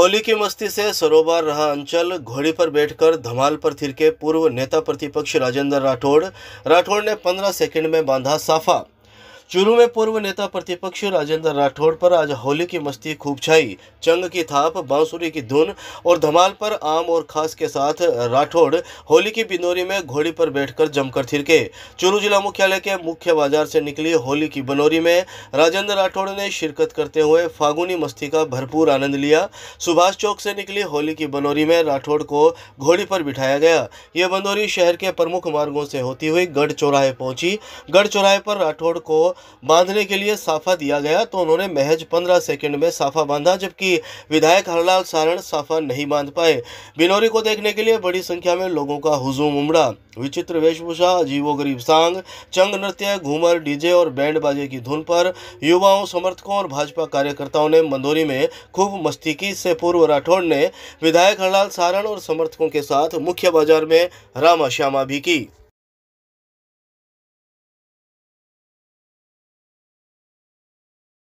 होली की मस्ती से सरोवर रहा अंचल घोड़ी पर बैठकर धमाल पर थिरके पूर्व नेता प्रतिपक्ष राजेंद्र राठौड़ राठौड़ ने 15 सेकंड में बांधा साफा चुरू में पूर्व नेता प्रतिपक्ष राजेंद्र राठौड़ पर आज होली की मस्ती खूब छाई चंग की थाप बांसुरी की धुन और धमाल पर आम और खास के साथ राठौड़ होली की बिनोरी में घोड़ी पर बैठकर जमकर थिरके चुरू जिला मुख्यालय के मुख्य बाजार से निकली होली की बनोरी में राजेंद्र राठौड़ ने शिरकत करते हुए फागुनी मस्ती का भरपूर आनंद लिया सुभाष चौक से निकली होली की बनोरी में राठौड़ को घोड़ी पर बिठाया गया यह बनोरी शहर के प्रमुख मार्गो से होती हुई गढ़ चौराहे पहुंची गढ़ चौराहे पर राठौड़ को बांधने के लिए साफा दिया गया तो उन्होंने महज पंद्रह सेकंड में साफा बांधा जबकि विधायक हरलाल सारण साफा नहीं बांध पाए बिनौरी को देखने के लिए बड़ी संख्या में लोगों का हुजूम उमड़ा विचित्र वेशभूषा अजीबो गरीब सांग चंग नृत्य घूमर डीजे और बैंड बाजे की धुन पर युवाओं समर्थकों और भाजपा कार्यकर्ताओं ने मंदोरी में खूब मस्ती की इससे पूर्व राठौड़ ने विधायक हरलाल सारण और समर्थकों के साथ मुख्य बाजार में रामा श्यामा भी की